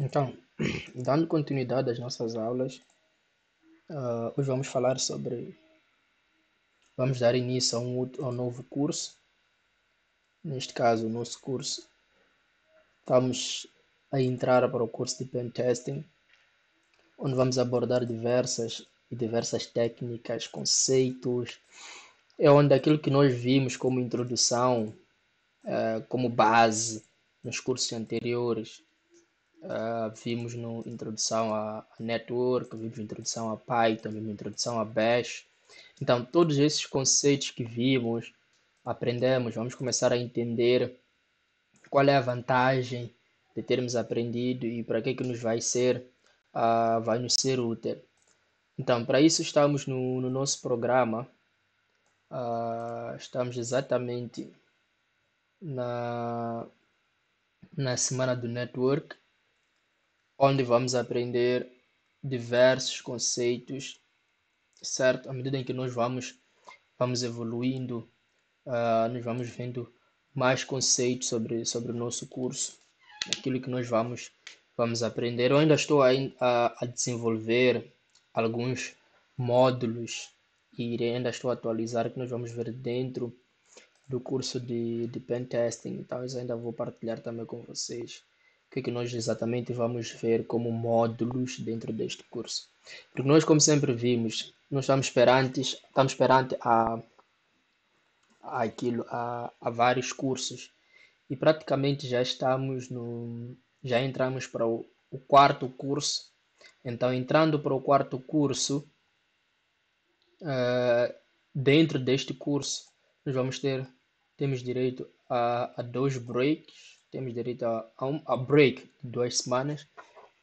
Então, dando continuidade às nossas aulas, uh, hoje vamos falar sobre. Vamos dar início a um, a um novo curso. Neste caso, o nosso curso. Estamos a entrar para o curso de pen testing, onde vamos abordar diversas e diversas técnicas, conceitos. É onde aquilo que nós vimos como introdução, uh, como base nos cursos anteriores, Uh, vimos no introdução a network, vimos introdução a Python, vimos introdução a Bash. Então, todos esses conceitos que vimos, aprendemos, vamos começar a entender qual é a vantagem de termos aprendido e para que que nos vai ser, uh, vai nos ser útil. Então, para isso estamos no, no nosso programa, uh, estamos exatamente na, na semana do network, onde vamos aprender diversos conceitos, certo? À medida em que nós vamos, vamos evoluindo, uh, nós vamos vendo mais conceitos sobre, sobre o nosso curso, aquilo que nós vamos, vamos aprender. Eu ainda estou a, a, a desenvolver alguns módulos e ainda estou a atualizar que nós vamos ver dentro do curso de, de e então eu ainda vou partilhar também com vocês. O que, é que nós exatamente vamos ver como módulos dentro deste curso? Porque nós, como sempre vimos, nós estamos perante, estamos perante a, a, aquilo, a, a vários cursos e praticamente já estamos no, já entramos para o, o quarto curso. Então, entrando para o quarto curso, uh, dentro deste curso, nós vamos ter, temos direito a, a dois breaks temos direito a, a um a break de duas semanas.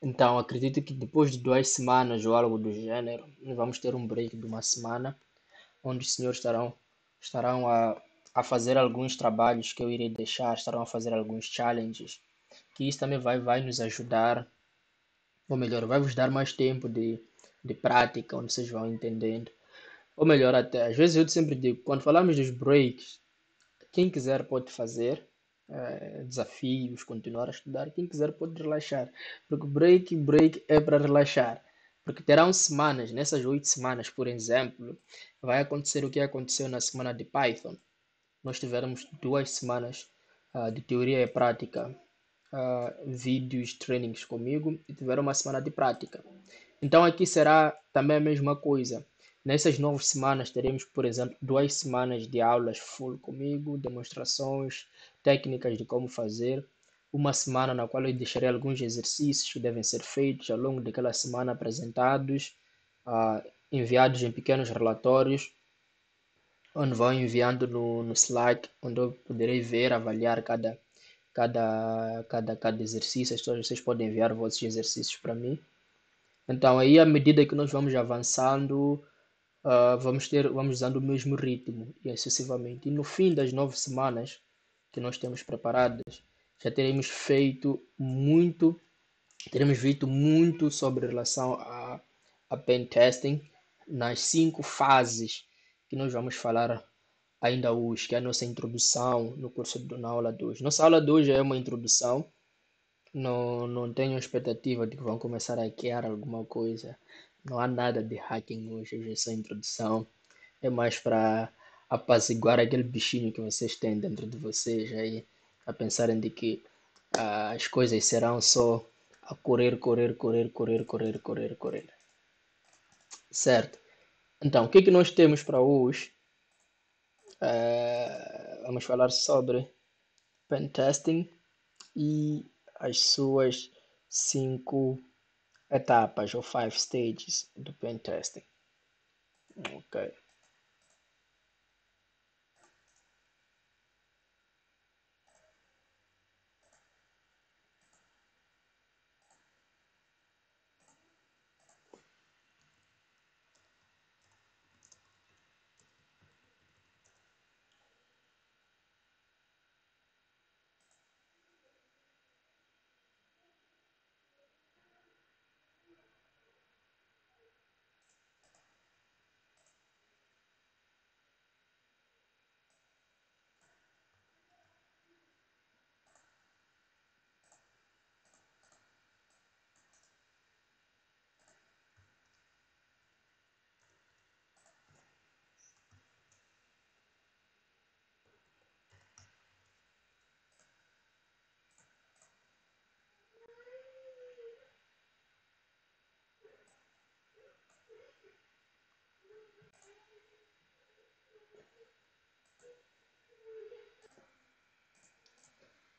Então acredito que depois de duas semanas ou algo do gênero, vamos ter um break de uma semana, onde os senhores estarão, estarão a, a fazer alguns trabalhos que eu irei deixar, estarão a fazer alguns challenges, que isso também vai, vai nos ajudar, ou melhor, vai vos dar mais tempo de, de prática, onde vocês vão entendendo. Ou melhor, até às vezes eu sempre digo, quando falamos dos breaks, quem quiser pode fazer, eh, desafios, continuar a estudar. Quem quiser pode relaxar, porque break, break é para relaxar. Porque terão semanas, nessas oito semanas, por exemplo, vai acontecer o que aconteceu na semana de Python. Nós tivemos duas semanas uh, de teoria e prática, uh, vídeos, trainings comigo, e tiveram uma semana de prática. Então aqui será também a mesma coisa. Nessas nove semanas teremos, por exemplo, duas semanas de aulas full comigo, demonstrações, técnicas de como fazer, uma semana na qual eu deixarei alguns exercícios que devem ser feitos ao longo daquela semana apresentados, uh, enviados em pequenos relatórios, onde vão enviando no, no Slack, onde eu poderei ver, avaliar cada, cada, cada, cada exercício. então vocês podem enviar vossos exercícios para mim. Então, aí, à medida que nós vamos avançando, uh, vamos, ter, vamos usando o mesmo ritmo, e excessivamente. E no fim das nove semanas, que nós temos preparadas, já teremos feito muito, teremos visto muito sobre relação a, a pen testing nas cinco fases que nós vamos falar ainda hoje, que é a nossa introdução no curso do, na aula 2. Nossa aula 2 é uma introdução, não, não tenho expectativa de que vão começar a hackear alguma coisa, não há nada de hacking hoje, hoje é só introdução, é mais para apaziguar aquele bichinho que vocês têm dentro de vocês aí, a pensarem de que ah, as coisas serão só a correr, correr, correr, correr, correr, correr, correr. Certo? Então, o que, é que nós temos para hoje? Uh, vamos falar sobre pen testing e as suas cinco etapas ou five stages do pen testing Ok.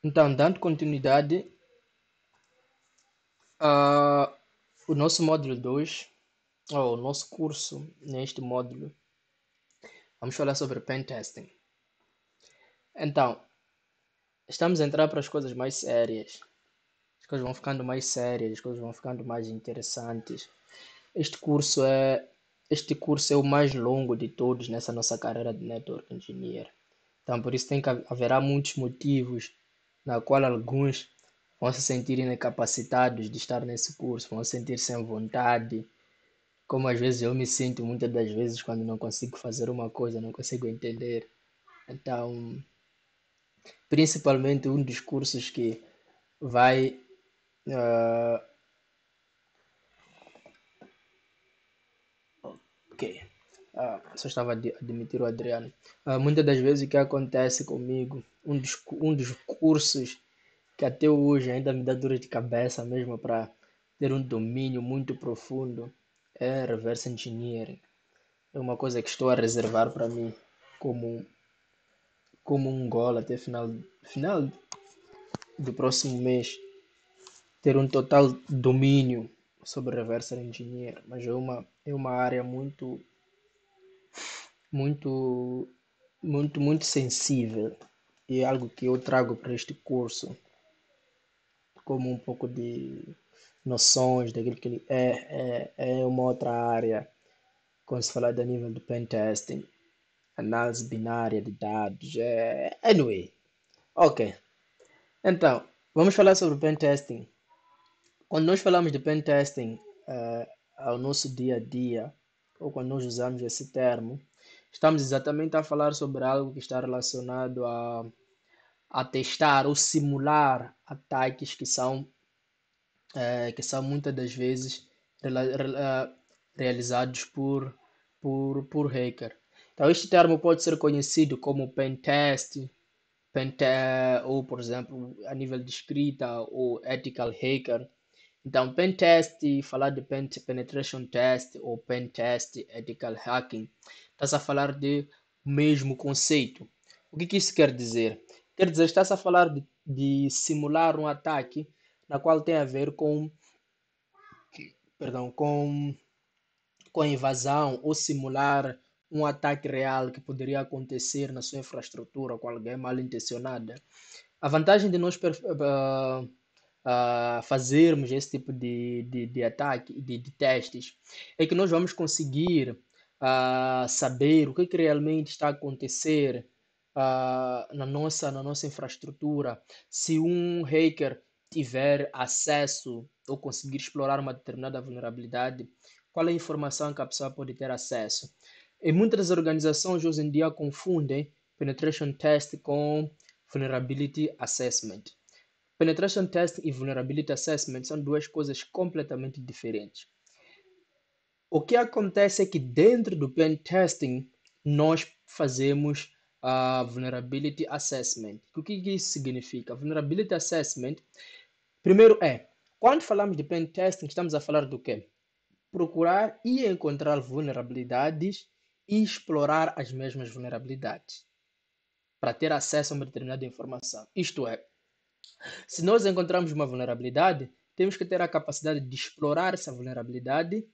Então, dando continuidade uh, o nosso módulo 2, ou o nosso curso neste módulo, vamos falar sobre pen testing. Então, estamos a entrar para as coisas mais sérias. As coisas vão ficando mais sérias, as coisas vão ficando mais interessantes. Este curso é este curso é o mais longo de todos nessa nossa carreira de Network Engineer. Então, por isso tem que haverá muitos motivos na qual alguns vão se sentir incapacitados de estar nesse curso, vão se sentir sem vontade, como às vezes eu me sinto muitas das vezes quando não consigo fazer uma coisa, não consigo entender. Então, principalmente um dos cursos que vai uh, quê? Ah, só estava a admitir o Adriano. Ah, muitas das vezes o que acontece comigo, um dos, um dos cursos que até hoje ainda me dá dor de cabeça mesmo para ter um domínio muito profundo é reverse engineering. É uma coisa que estou a reservar para mim como como um gol até final final do próximo mês ter um total domínio sobre reversal engineering, mas é uma é uma área muito muito muito muito sensível e é algo que eu trago para este curso como um pouco de noções daquilo que ele é, é, é uma outra área quando se fala do nível do testing análise binária de dados, é... anyway, é ok. Então, vamos falar sobre pen testing quando nós falamos de pentesting uh, eh, ao nosso dia a dia, ou quando nós usamos esse termo, estamos exatamente a falar sobre algo que está relacionado a, a testar ou simular ataques que são, uh, que são muitas das vezes uh, realizados por, por, por hacker. Então, este termo pode ser conhecido como pentest, pente, ou, por exemplo, a nível de escrita, ou ethical hacker. Então, pen test, falar de pen penetration test ou pen test ethical hacking, estás a falar de mesmo conceito. O que, que isso quer dizer? Quer dizer, estás a falar de, de simular um ataque na qual tem a ver com perdão, com com invasão ou simular um ataque real que poderia acontecer na sua infraestrutura com alguém mal intencionada. A vantagem de nós uh, uh, fazermos esse tipo de, de, de ataque, de, de testes, é que nós vamos conseguir uh, saber o que, que realmente está a acontecer uh, na, nossa, na nossa infraestrutura. Se um hacker tiver acesso ou conseguir explorar uma determinada vulnerabilidade, qual é a informação que a pessoa pode ter acesso? E muitas organizações hoje em dia confundem penetration test com vulnerability assessment. Penetration Test e Vulnerability Assessment são duas coisas completamente diferentes. O que acontece é que dentro do Pen Testing nós fazemos a Vulnerability Assessment. O que isso significa? Vulnerability Assessment, primeiro é, quando falamos de Pen Testing, estamos a falar do quê? Procurar e encontrar vulnerabilidades e explorar as mesmas vulnerabilidades para ter acesso a uma determinada informação. Isto é, se nós encontrarmos uma vulnerabilidade, temos que ter a capacidade de explorar essa vulnerabilidade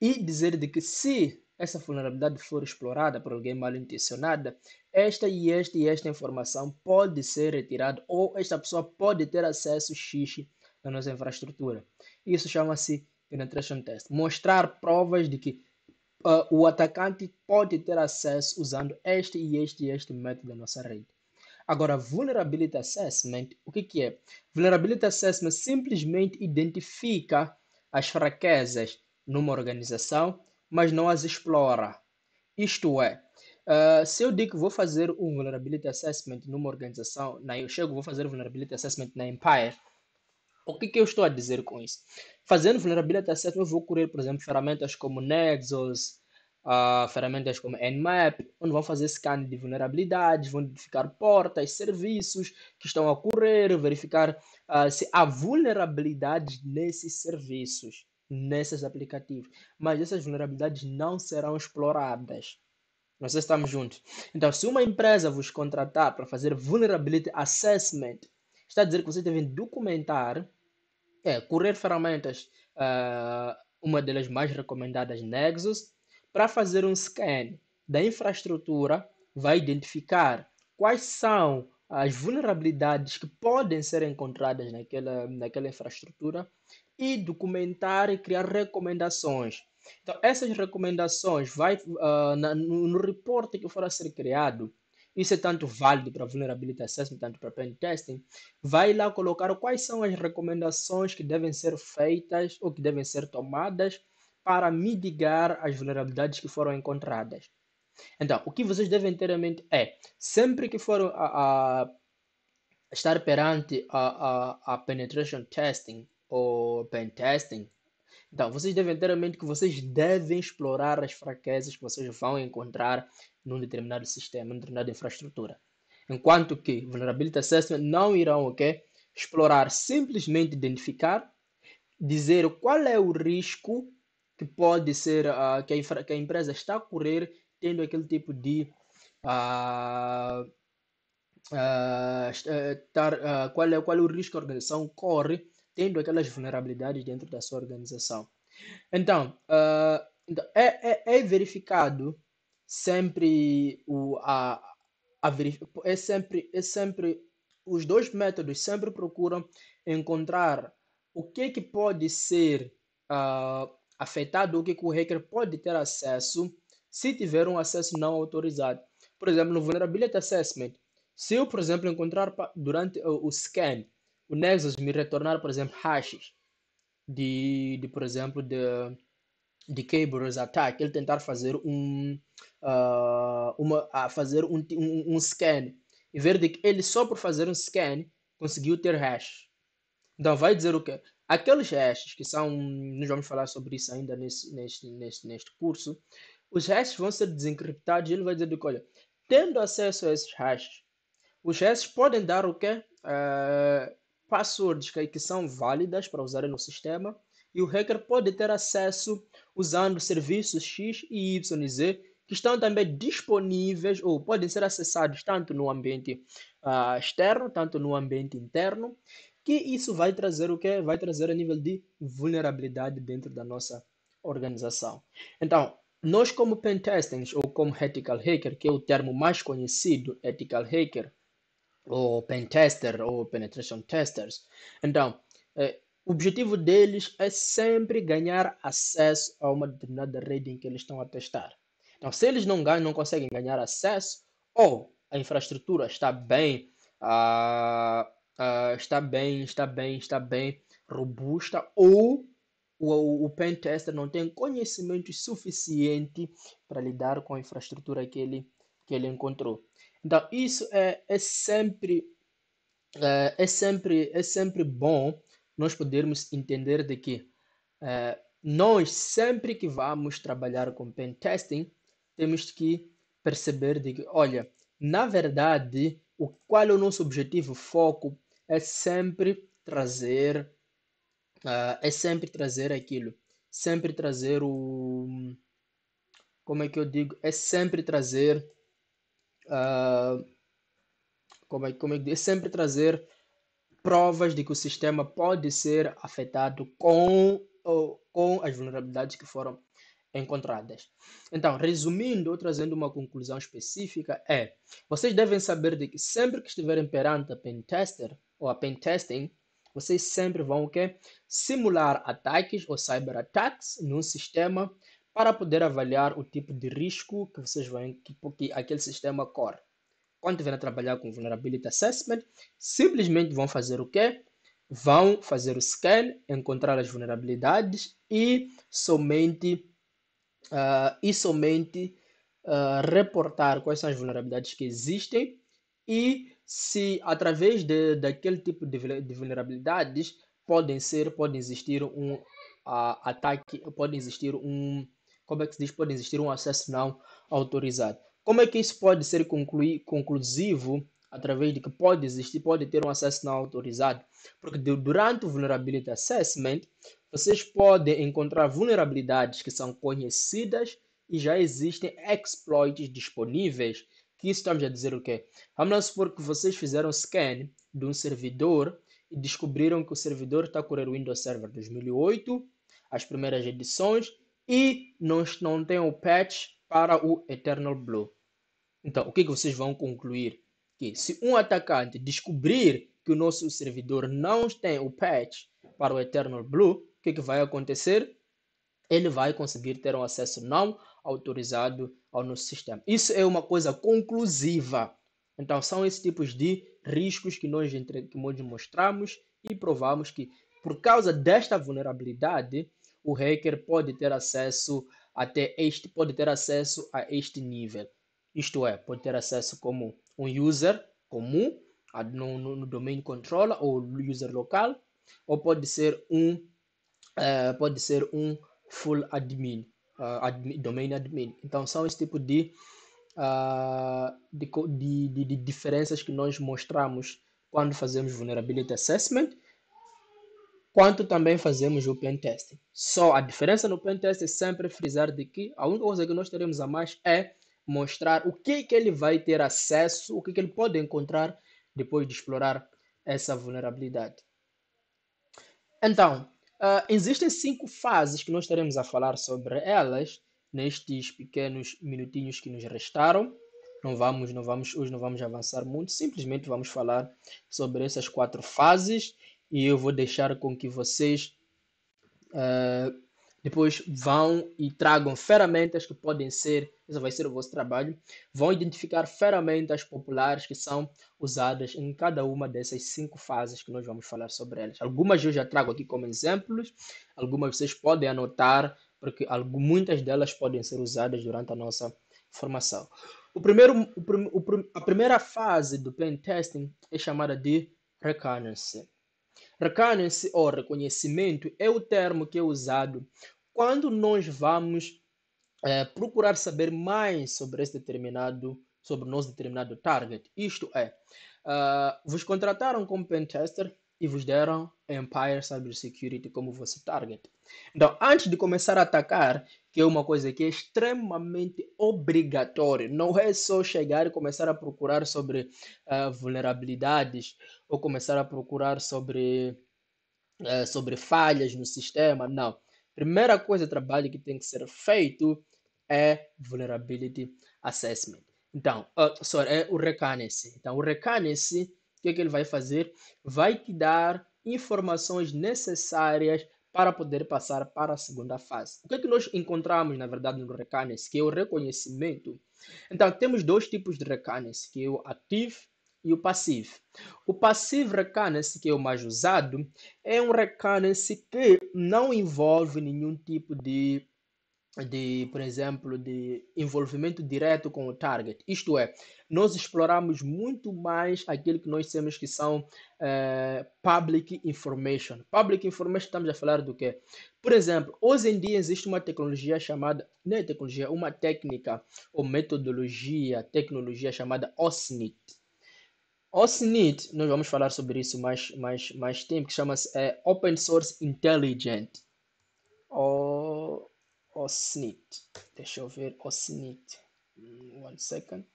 e dizer de que se essa vulnerabilidade for explorada por alguém mal intencionada, esta e esta e esta informação pode ser retirada ou esta pessoa pode ter acesso X na nossa infraestrutura. Isso chama-se penetration test. Mostrar provas de que uh, o atacante pode ter acesso usando este e este e este método da nossa rede. Agora, Vulnerability Assessment, o que, que é? Vulnerability Assessment simplesmente identifica as fraquezas numa organização, mas não as explora. Isto é, uh, se eu digo que vou fazer um Vulnerability Assessment numa organização, na, né, eu chego vou fazer Vulnerability Assessment na Empire, o que, que eu estou a dizer com isso? Fazendo vulnerability assessment, eu vou correr, por exemplo, ferramentas como Nexus, uh, ferramentas como Nmap, onde vão fazer scan de vulnerabilidades, vão verificar portas, serviços que estão a ocorrer, verificar uh, se há vulnerabilidades nesses serviços, nesses aplicativos. Mas essas vulnerabilidades não serão exploradas. Nós estamos juntos. Então, se uma empresa vos contratar para fazer Vulnerability Assessment, está a dizer que vocês devem documentar, é, correr ferramentas, uh, uma delas mais recomendadas, Nexus, para fazer um scan da infraestrutura, vai identificar quais são as vulnerabilidades que podem ser encontradas naquela, naquela infraestrutura e documentar e criar recomendações. Então, essas recomendações vai, uh, na, no, no reporte que for a ser criado, isso é tanto válido para vulnerability assessment, tanto para pen testing, vai lá colocar quais são as recomendações que devem ser feitas ou que devem ser tomadas para mitigar as vulnerabilidades que foram encontradas. Então, o que vocês devem ter em mente é, sempre que for a, a estar perante a, a, a penetration testing ou pen testing, então vocês devem ter em mente que vocês devem explorar as fraquezas que vocês vão encontrar num determinado sistema, numa determinada infraestrutura. Enquanto que vulnerability assessment não irão okay, explorar, simplesmente identificar, dizer qual é o risco que pode ser uh, que, a, que, a, empresa está a correr tendo aquele tipo de uh, uh, tar, qual, é, qual é o risco que a organização corre tendo aquelas vulnerabilidades dentro da sua organização. Então, então é, é, é, verificado sempre o a, a é sempre é sempre os dois métodos sempre procuram encontrar o que é que pode ser uh, afetado que o hacker pode ter acesso se tiver um acesso não autorizado. Por exemplo, no Vulnerability Assessment, se eu, por exemplo, encontrar durante o scan, o Nexus me retornar, por exemplo, hashes de, de por exemplo, de, de Kerberos attack, ele tentar fazer um, uh, uma, uh, fazer um, um, um scan e ver que ele só por fazer um scan conseguiu ter hash. Então vai dizer o quê? Aqueles restos que são, nós vamos falar sobre isso ainda nesse, neste, neste, neste curso, os restos vão ser desencriptados e ele vai dizer olha, tendo acesso a esses restos, os restos podem dar o quê? Uh, passwords que, que são válidas para usarem no sistema e o hacker pode ter acesso usando serviços X e Y e Z que estão também disponíveis ou podem ser acessados tanto no ambiente uh, externo, tanto no ambiente interno que isso vai trazer o que? Vai trazer a nível de vulnerabilidade dentro da nossa organização. Então, nós como testers ou como ethical hacker, que é o termo mais conhecido, ethical hacker, ou pentester ou penetration testers. Então, é, o objetivo deles é sempre ganhar acesso a uma determinada rede em que eles estão a testar. Então, se eles não ganham, não conseguem ganhar acesso, ou a infraestrutura está bem uh, ah, está bem, está bem, está bem robusta ou o, o pentester não tem conhecimento suficiente para lidar com a infraestrutura que ele, que ele encontrou. Então, isso é, é, sempre, é, é, sempre, é sempre bom nós podermos entender de que é, nós, sempre que vamos trabalhar com pentesting, temos que perceber de que, olha, na verdade, o, qual é o nosso objetivo, foco, é sempre trazer uh, é sempre trazer aquilo, sempre trazer o como é que eu digo, é sempre trazer uh, como é, como é, é sempre trazer provas de que o sistema pode ser afetado com ou, com as vulnerabilidades que foram encontradas. Então, resumindo ou trazendo uma conclusão específica, é: vocês devem saber de que sempre que estiverem perante a pentester, ou a testing, vocês sempre vão o quê? simular ataques ou cyber attacks num sistema para poder avaliar o tipo de risco que vocês vão que, que aquele sistema corre. Quando estiverem a trabalhar com vulnerability assessment, simplesmente vão fazer o quê? Vão fazer o scan, encontrar as vulnerabilidades e somente uh, e somente uh, reportar quais são as vulnerabilidades que existem e se através de, daquele tipo de, de vulnerabilidades podem ser, pode existir um uh, ataque, pode existir um, como é que se diz, pode existir um acesso não autorizado. Como é que isso pode ser conclui, conclusivo através de que pode existir, pode ter um acesso não autorizado? Porque de, durante o Vulnerability Assessment, vocês podem encontrar vulnerabilidades que são conhecidas e já existem exploits disponíveis que isso estamos a dizer o quê? Vamos supor que vocês fizeram scan de um servidor e descobriram que o servidor está a correr o Windows Server 2008, as primeiras edições, e não, não tem o patch para o Eternal Blue. Então, o que, é que vocês vão concluir? Que se um atacante descobrir que o nosso servidor não tem o patch para o Eternal Blue, o que, é que vai acontecer? Ele vai conseguir ter um acesso não autorizado ao nosso sistema. Isso é uma coisa conclusiva. Então, são esses tipos de riscos que nós, entre, que nós mostramos e provamos que, por causa desta vulnerabilidade, o hacker pode ter acesso até este, pode ter acesso a este nível. Isto é, pode ter acesso como um user comum no, no, no domain controller ou user local, ou pode ser um, uh, pode ser um full admin, uh, admin, domain admin. Então são esse tipo de, uh, de, de, de, diferenças que nós mostramos quando fazemos vulnerability assessment, quanto também fazemos o pen testing. Só a diferença no pen test é sempre frisar de que a única coisa que nós teremos a mais é mostrar o que, que ele vai ter acesso, o que, que ele pode encontrar depois de explorar essa vulnerabilidade. Então, Uh, existem cinco fases que nós estaremos a falar sobre elas nestes pequenos minutinhos que nos restaram. Não vamos, não vamos, hoje não vamos avançar muito, simplesmente vamos falar sobre essas quatro fases e eu vou deixar com que vocês uh, depois vão e tragam ferramentas que podem ser, isso vai ser o vosso trabalho, vão identificar ferramentas populares que são usadas em cada uma dessas cinco fases que nós vamos falar sobre elas. Algumas eu já trago aqui como exemplos, algumas vocês podem anotar, porque muitas delas podem ser usadas durante a nossa formação. O primeiro, o, a primeira fase do pen testing é chamada de reconnaissance recarne ou reconhecimento é o termo que é usado quando nós vamos é, procurar saber mais sobre esse determinado sobre nosso determinado target. Isto é, uh, vos contrataram como pentester, e vos deram Empire Cybersecurity como vosso target. Então, antes de começar a atacar, que é uma coisa que é extremamente obrigatória, não é só chegar e começar a procurar sobre uh, vulnerabilidades ou começar a procurar sobre, uh, sobre falhas no sistema, não. Primeira coisa, trabalho que tem que ser feito é Vulnerability Assessment. Então, uh, sorry, é o reconnaissance. Então, o reconnaissance o que, é que ele vai fazer? Vai te dar informações necessárias para poder passar para a segunda fase. O que é que nós encontramos, na verdade, no Recanes, que é o reconhecimento. Então, temos dois tipos de Recanes, que é o ativo e o passivo. O passivo Recanes, que é o mais usado, é um Recanes que não envolve nenhum tipo de de, por exemplo, de envolvimento direto com o target. Isto é, nós exploramos muito mais aquilo que nós temos que são eh, public information. Public information, estamos a falar do quê? Por exemplo, hoje em dia existe uma tecnologia chamada, não é tecnologia, uma técnica ou metodologia, tecnologia chamada OSNIT. OSNIT, nós vamos falar sobre isso mais, mais, mais tempo, que chama-se é, Open Source Intelligent. Oh. Osnit. Deixa eu ver Osnit. Hum, one second.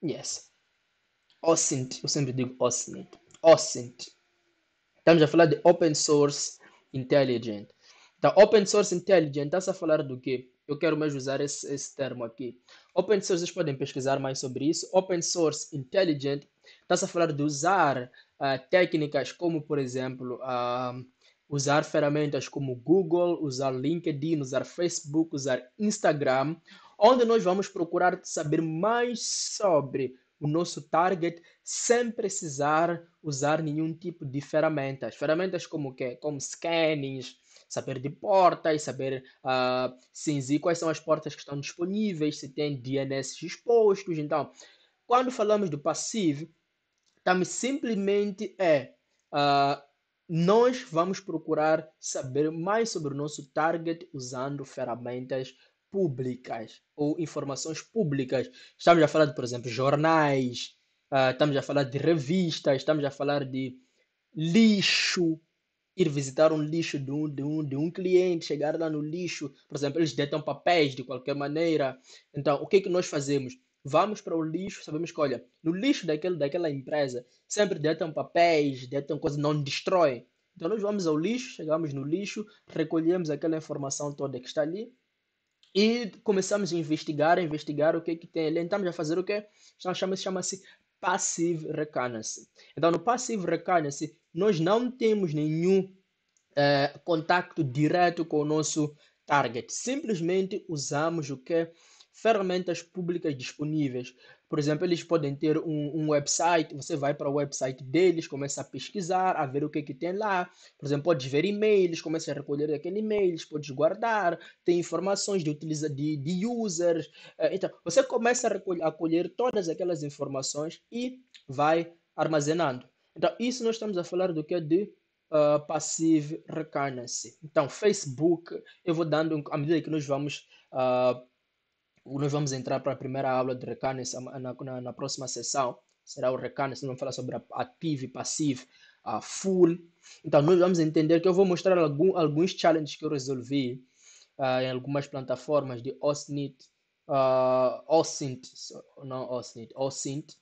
Yes. OSINT, eu sempre digo OSINT. OSINT. Estamos a falar de Open Source Intelligent. Então, Open Source Intelligent está a falar do quê? Eu quero mais usar esse, esse termo aqui. Open Source, vocês podem pesquisar mais sobre isso. Open Source Intelligent está a falar de usar uh, técnicas como, por exemplo, uh, usar ferramentas como Google, usar LinkedIn, usar Facebook, usar Instagram, onde nós vamos procurar saber mais sobre o nosso target sem precisar usar nenhum tipo de ferramentas. Ferramentas como o quê? Como scannings, saber de portas, saber uh, ah, sim, quais são as portas que estão disponíveis, se tem DNS expostos. Então, quando falamos do passivo, estamos simplesmente é uh, nós vamos procurar saber mais sobre o nosso target usando ferramentas públicas ou informações públicas. Estamos a falar de, por exemplo, jornais, uh, estamos a falar de revistas, estamos a falar de lixo, ir visitar um lixo de um, de um, de um cliente, chegar lá no lixo, por exemplo, eles detêm papéis de qualquer maneira. Então, o que, é que nós fazemos? Vamos para o lixo, sabemos que, olha, no lixo daquele, daquela empresa, sempre deitam papéis, deitam coisas, não destroem. Então, nós vamos ao lixo, chegamos no lixo, recolhemos aquela informação toda que está ali e começamos a investigar, a investigar o que é que tem ali. Então, já fazer o quê? Chama-se chama passive reconnaissance. Então, no passive reconnaissance nós não temos nenhum eh, contato direto com o nosso target. Simplesmente usamos o que? Ferramentas públicas disponíveis por exemplo, eles podem ter um, um website, você vai para o website deles, começa a pesquisar, a ver o que, que tem lá. Por exemplo, pode ver e-mails, começa a recolher aquele e-mails, pode guardar, tem informações de, utiliza, de, de users. É, então, você começa a, recolher, a colher todas aquelas informações e vai armazenando. Então, isso nós estamos a falar do que é de uh, passive recurrence Então, Facebook, eu vou dando, à medida que nós vamos uh, nós vamos entrar para a primeira aula de Recanes na, na, na, próxima sessão. Será o Recanes, vamos falar sobre ativo e passivo, a full. Então, nós vamos entender que eu vou mostrar algum, alguns challenges que eu resolvi uh, em algumas plataformas de OSNIT, uh, ah, OSINT, não OSNIT, OSINT,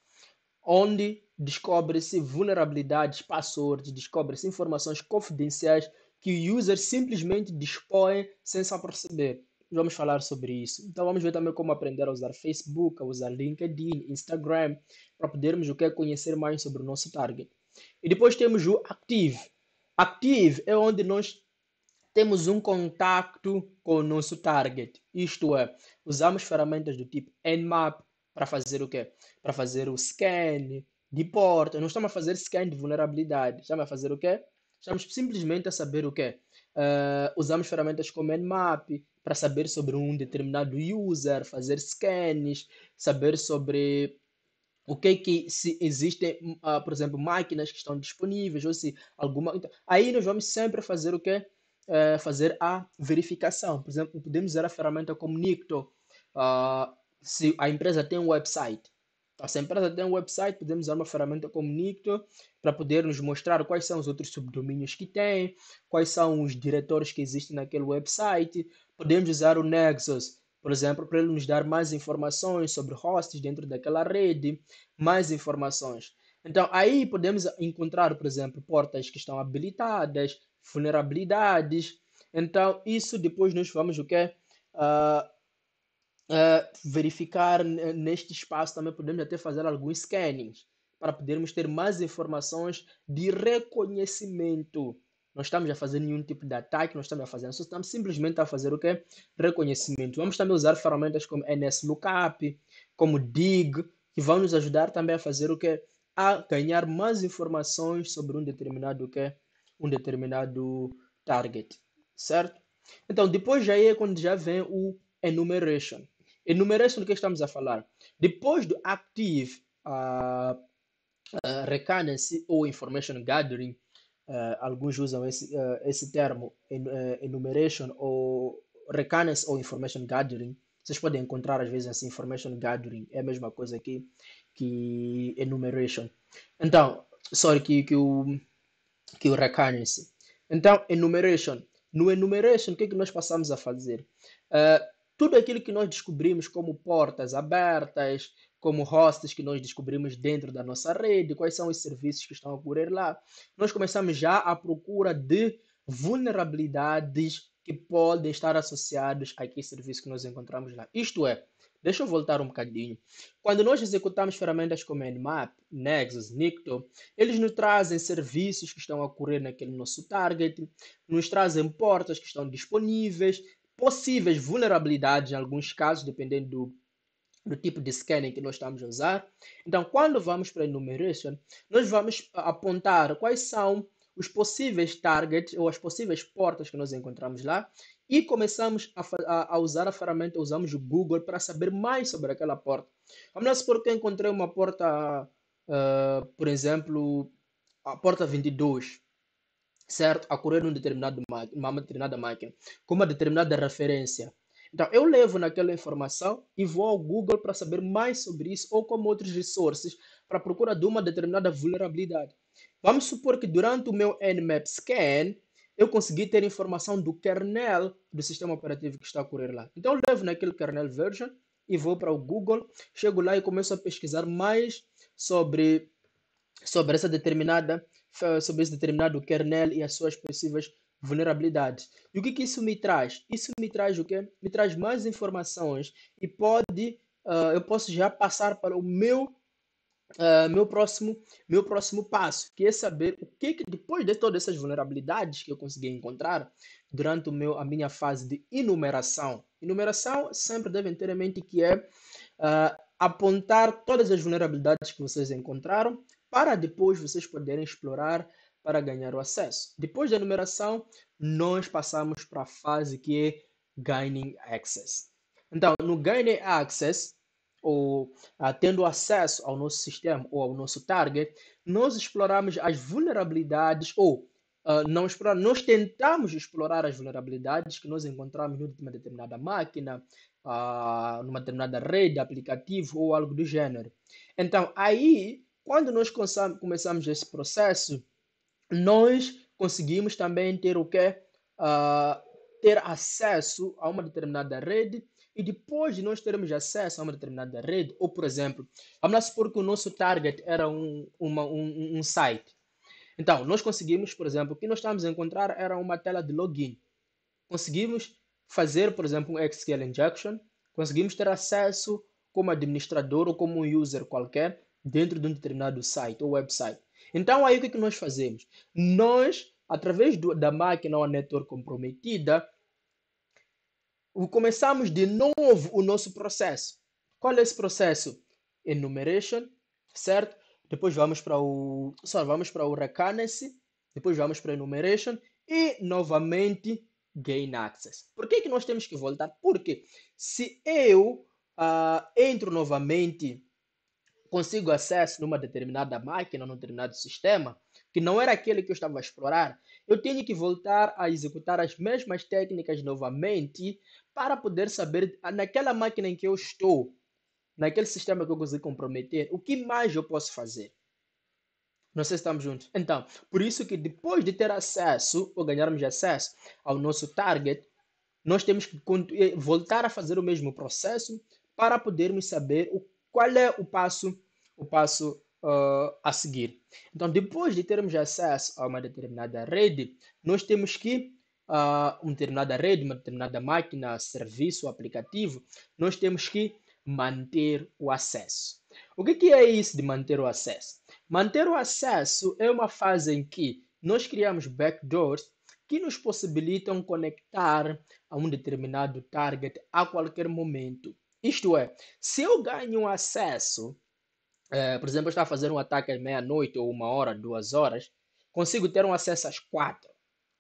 onde descobre-se vulnerabilidades, passwords, descobre-se informações confidenciais que o user simplesmente dispõe sem se aperceber vamos falar sobre isso. Então vamos ver também como aprender a usar Facebook, a usar LinkedIn, Instagram, para podermos o que é conhecer mais sobre o nosso target. E depois temos o Active. Active é onde nós temos um contato com o nosso target. Isto é, usamos ferramentas do tipo Nmap para fazer o quê? Para fazer o scan de porta. Não estamos a fazer scan de vulnerabilidade. Estamos a fazer o quê? Estamos simplesmente a saber o quê? Uh, usamos ferramentas como Nmap para saber sobre um determinado user, fazer scans, saber sobre o que que se existem, uh, por exemplo, máquinas que estão disponíveis ou se alguma. Então, aí nós vamos sempre fazer o que? Uh, ah, fazer a verificação. Por exemplo, podemos usar a ferramenta como Nikto se a empresa tem um website a tá empresa tem um website, podemos usar uma ferramenta como Nicto para poder nos mostrar quais são os outros subdomínios que tem, quais são os diretores que existem naquele website. Podemos usar o Nexus, por exemplo, para ele nos dar mais informações sobre hosts dentro daquela rede, mais informações. Então, aí podemos encontrar, por exemplo, portas que estão habilitadas, vulnerabilidades. Então, isso depois nós vamos o quê? Uh, uh, verificar neste espaço também podemos até fazer alguns scannings para podermos ter mais informações de reconhecimento. Não estamos a fazer nenhum tipo de ataque, não estamos a fazer, estamos simplesmente a fazer o que? Reconhecimento. Vamos também usar ferramentas como NSLookup, como DIG, que vão nos ajudar também a fazer o que? A ganhar mais informações sobre um determinado o que? Um determinado target, certo? Então, depois já é quando já vem o enumeration enumeração do que estamos a falar. Depois do Active uh, uh, ou Information Gathering, uh, alguns usam esse, uh, esse termo, en, enumeration ou reconnaissance ou Information Gathering. Vocês podem encontrar às vezes assim, Information Gathering, é a mesma coisa aqui que enumeration. Então, sorry, que, que o, que o reconnaissance Então, enumeration. No enumeration, o que, é que nós passamos a fazer? Uh, tudo aquilo que nós descobrimos como portas abertas, como hosts que nós descobrimos dentro da nossa rede, quais são os serviços que estão a ocorrer lá. Nós começamos já a procura de vulnerabilidades que podem estar associados aquele serviço que nós encontramos lá. Isto é, deixa eu voltar um bocadinho. Quando nós executamos ferramentas como Nmap, Nexus, Nicto, eles nos trazem serviços que estão a ocorrer naquele nosso target, nos trazem portas que estão disponíveis possíveis vulnerabilidades em alguns casos, dependendo do, do tipo de scanning que nós estamos a usar. Então, quando vamos para enumeration, nós vamos apontar quais são os possíveis targets ou as possíveis portas que nós encontramos lá e começamos a, a, a usar a ferramenta, usamos o Google para saber mais sobre aquela porta. Vamos supor que eu encontrei uma porta, uh, por exemplo, a porta 22 certo? Ocorrer um determinado, uma determinada máquina, com uma determinada referência. Então, eu levo naquela informação e vou ao Google para saber mais sobre isso ou como outros resources para procura de uma determinada vulnerabilidade. Vamos supor que durante o meu Nmap scan eu consegui ter informação do kernel do sistema operativo que está a correr lá. Então, eu levo naquele kernel version e vou para o Google, chego lá e começo a pesquisar mais sobre, sobre essa determinada sobre esse determinado kernel e as suas possíveis vulnerabilidades. E o que, que isso me traz? Isso me traz o quê? Me traz mais informações e pode, uh, eu posso já passar para o meu Uh, meu próximo meu próximo passo que é saber o que, que depois de todas essas vulnerabilidades que eu consegui encontrar durante o meu a minha fase de enumeração enumeração sempre deve ter em mente que é uh, apontar todas as vulnerabilidades que vocês encontraram para depois vocês poderem explorar para ganhar o acesso. Depois da numeração, nós passamos para a fase que é Gaining Access. Então, no Gaining Access, ou ah, tendo acesso ao nosso sistema ou ao nosso target, nós exploramos as vulnerabilidades ou Uh, não exploramos, nós tentamos explorar as vulnerabilidades que nós encontramos em uma determinada máquina, uh, numa determinada rede, aplicativo ou algo do gênero. Então, aí quando nós começamos esse processo, nós conseguimos também ter o que? Uh, ah, ter acesso a uma determinada rede e depois de nós termos acesso a uma determinada rede, ou por exemplo, vamos supor que o nosso target era um, uma, um, um site. Então, nós conseguimos, por exemplo, o que nós estamos a encontrar era uma tela de login. Conseguimos fazer, por exemplo, um SQL injection, conseguimos ter acesso como administrador ou como um user qualquer dentro de um determinado site ou website. Então, aí o que, é que nós fazemos? Nós, através do, da máquina ou a network comprometida, começamos de novo o nosso processo. Qual é esse processo? Enumeration, certo? Depois vamos para o, só vamos para o reconnaissance, depois vamos para enumeration e novamente gain access. Por que, que nós temos que voltar? Porque se eu uh, entro novamente consigo acesso numa determinada máquina, num determinado sistema, que não era aquele que eu estava a explorar, eu tenho que voltar a executar as mesmas técnicas novamente para poder saber naquela máquina em que eu estou, naquele sistema que eu consegui comprometer, o que mais eu posso fazer. Não sei se estamos juntos. Então, por isso que depois de ter acesso ou ganharmos acesso ao nosso target, nós temos que eh, voltar a fazer o mesmo processo para podermos saber o qual é o passo, o passo uh, a seguir. Então, depois de termos acesso a uma determinada rede, nós temos que uh, uma determinada rede, uma determinada máquina, serviço, aplicativo, nós temos que manter o acesso. O que, que é isso de manter o acesso? Manter o acesso é uma fase em que nós criamos backdoors que nos possibilitam conectar a um determinado target a qualquer momento. Isto é, se eu ganho um acesso, é, por exemplo, eu estou a fazer um ataque à meia-noite ou uma hora, duas horas, consigo ter um acesso às quatro.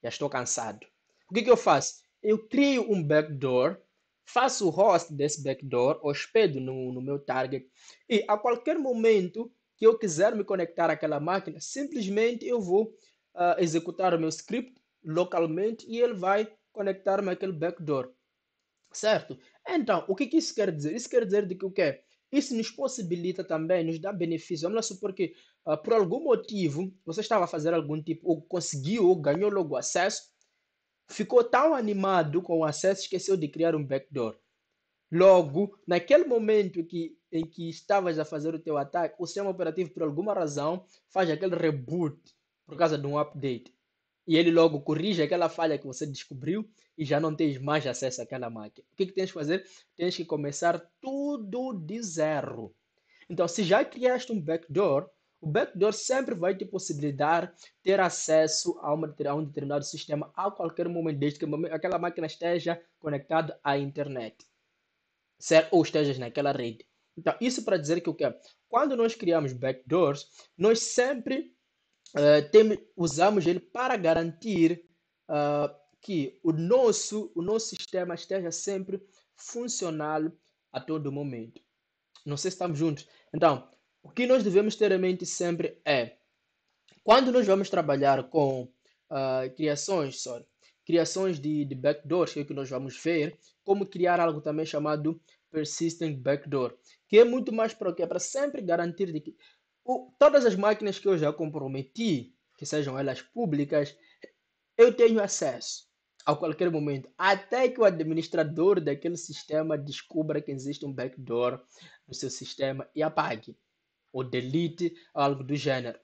Já estou cansado. O que, que eu faço? Eu crio um backdoor, faço o host desse backdoor, hospedo no, no meu target, e a qualquer momento que eu quiser me conectar àquela máquina, simplesmente eu vou uh, executar o meu script localmente e ele vai conectar-me àquele backdoor. Certo? Então, o que, que isso quer dizer? Isso quer dizer de que o quê? Isso nos possibilita também, nos dá benefício. Vamos lá supor que, uh, por algum motivo, você estava a fazer algum tipo, ou conseguiu, ou ganhou logo acesso, ficou tão animado com o acesso, esqueceu de criar um backdoor. Logo, naquele momento que, em que estavas a fazer o teu ataque, o sistema operativo, por alguma razão, faz aquele reboot por causa de um update. E ele logo corrige aquela falha que você descobriu e já não tens mais acesso àquela máquina. O que, é que tens que fazer? Tens que começar tudo de zero. Então, se já criaste um backdoor, o backdoor sempre vai te possibilitar ter acesso a, uma, a um determinado sistema a qualquer momento, desde que aquela máquina esteja conectada à internet certo? ou esteja naquela rede. Então, isso para dizer que o que? Quando nós criamos backdoors, nós sempre uh, usamos ele para garantir uh, que o nosso, o nosso sistema esteja sempre funcional a todo momento. Não sei se estamos juntos. Então, o que nós devemos ter em mente sempre é quando nós vamos trabalhar com uh, criações, sorry, criações de, de backdoors, que é o que nós vamos ver, como criar algo também chamado persistent backdoor, que é muito mais para o que? É para sempre garantir de que o, todas as máquinas que eu já comprometi, que sejam elas públicas, eu tenho acesso a qualquer momento, até que o administrador daquele sistema descubra que existe um backdoor no seu sistema e apague, ou delete, algo do gênero.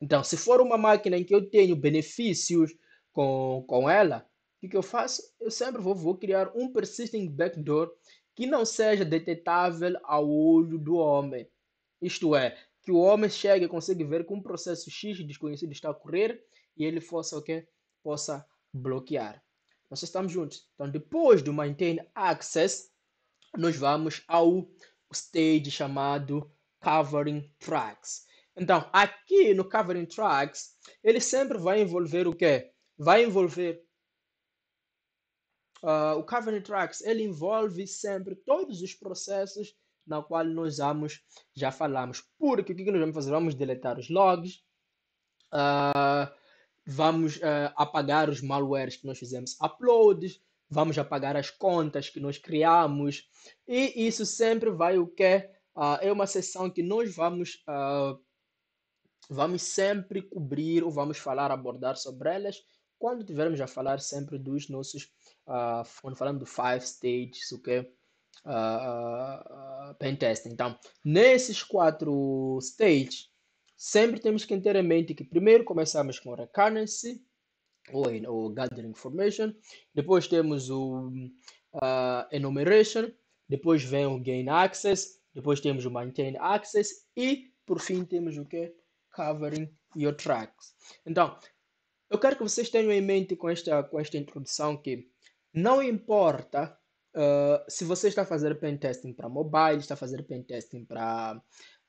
Então, se for uma máquina em que eu tenho benefícios com, com ela, o que eu faço? Eu sempre vou, vou criar um persistent backdoor que não seja detectável ao olho do homem. Isto é, que o homem chegue e consiga ver que um processo X desconhecido está a e ele possa, o okay, possa bloquear. Nós estamos juntos. Então, depois do maintain access, nós vamos ao stage chamado covering tracks. Então, aqui no covering tracks, ele sempre vai envolver o quê? Vai envolver uh, o covering tracks. Ele envolve sempre todos os processos na qual nós vamos, já falamos. Porque o que, que nós vamos fazer? Vamos deletar os logs. Uh, vamos uh, apagar os malwares que nós fizemos uploads, vamos apagar as contas que nós criamos. E isso sempre vai o que? Uh, ah, é uma sessão que nós vamos, uh, vamos sempre cobrir ou vamos falar, abordar sobre elas quando tivermos a falar sempre dos nossos, ah, quando falando do five stages, o que? Uh, pentest. Então, nesses quatro stages, sempre temos que ter em mente que primeiro começamos com Recurrency, ou, ou Gathering Formation, depois temos o uh, Enumeration, depois vem o Gain Access, depois temos o Maintain Access e, por fim, temos o que? Covering Your Tracks. Então, eu quero que vocês tenham em mente com esta, com esta introdução que não importa uh, se você está fazendo pentesting para mobile, está fazendo pentesting para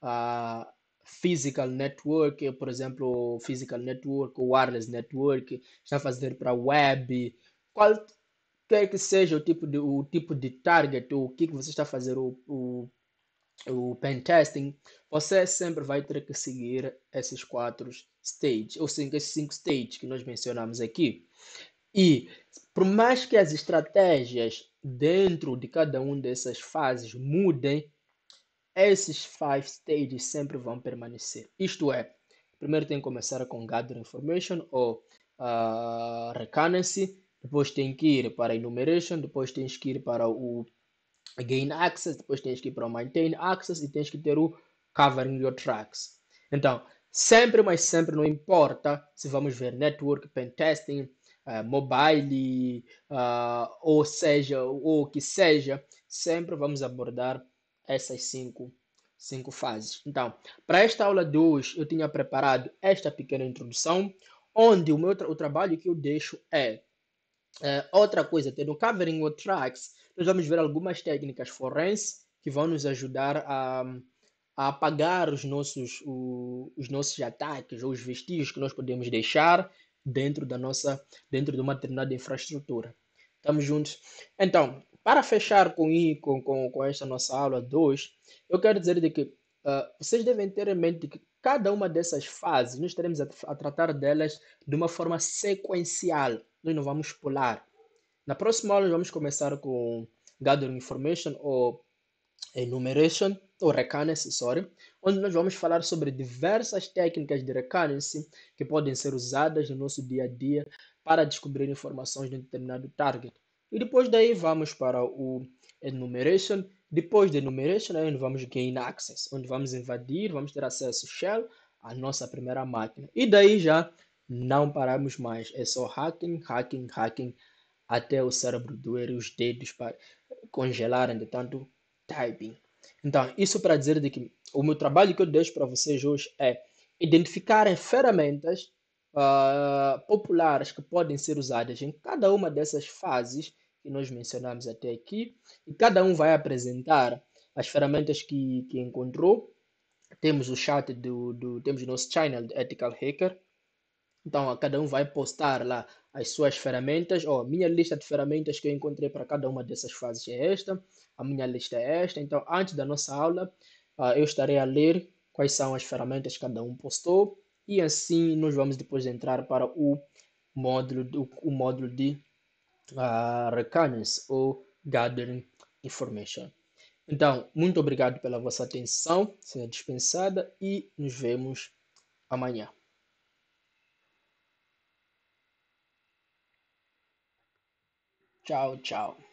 uh, physical network, eh, por exemplo, physical network, wireless network, está a fazer para web, qualquer que seja o tipo de, o tipo de target, o que, que você está fazendo o, o, o pen testing, você sempre vai ter que seguir esses quatro stages, ou cinco, esses cinco stages que nós mencionamos aqui. E por mais que as estratégias dentro de cada uma dessas fases mudem, esses five stages sempre vão permanecer. Isto é, primeiro tem que começar com Gather Information ou uh, ah, Reconnaissance, depois tem que ir para Enumeration, depois tem que ir para o Gain Access, depois tem que ir para o Maintain Access e tem que ter o Covering Your Tracks. Então, sempre, mas sempre não importa se vamos ver Network, Pentesting, uh, ah, Mobile, uh, ou seja, ou o que seja, sempre vamos abordar essas cinco, cinco fases. Então, para esta aula de hoje, eu tinha preparado esta pequena introdução, onde o meu tra o trabalho que eu deixo é, é outra coisa, tendo covering o tracks, nós vamos ver algumas técnicas forense que vão nos ajudar a, a apagar os nossos, o, os nossos ataques ou os vestígios que nós podemos deixar dentro da nossa dentro de uma determinada infraestrutura. Estamos juntos. Então, para fechar com, com, com, com esta nossa aula 2, eu quero dizer de que uh, vocês devem ter em mente que cada uma dessas fases, nós teremos a, a tratar delas de uma forma sequencial, nós não vamos pular. Na próxima aula, vamos começar com Gathering Information ou Enumeration, ou Reconnaissance, sorry, onde nós vamos falar sobre diversas técnicas de Reconnaissance que podem ser usadas no nosso dia a dia para descobrir informações de um determinado target. E depois daí vamos para o enumeration. Depois de enumeration é onde vamos gain access, onde vamos invadir, vamos ter acesso shell à nossa primeira máquina. E daí já não paramos mais. É só hacking, hacking, hacking até o cérebro doer e os dedos para congelarem de tanto typing. Então, isso para dizer de que o meu trabalho que eu deixo para vocês hoje é identificarem ferramentas uh, populares que podem ser usadas em cada uma dessas fases que nós mencionamos até aqui, e cada um vai apresentar as ferramentas que, que encontrou. Temos o chat do, do temos o nosso channel Ethical Hacker. Então, cada um vai postar lá as suas ferramentas. Oh, a minha lista de ferramentas que eu encontrei para cada uma dessas fases é esta. A minha lista é esta. Então, antes da nossa aula, eu estarei a ler quais são as ferramentas que cada um postou. E assim, nós vamos depois entrar para o módulo, do, o módulo de uh, ou gathering information. Então, muito obrigado pela vossa atenção, seja dispensada e nos vemos amanhã. Tchau, tchau.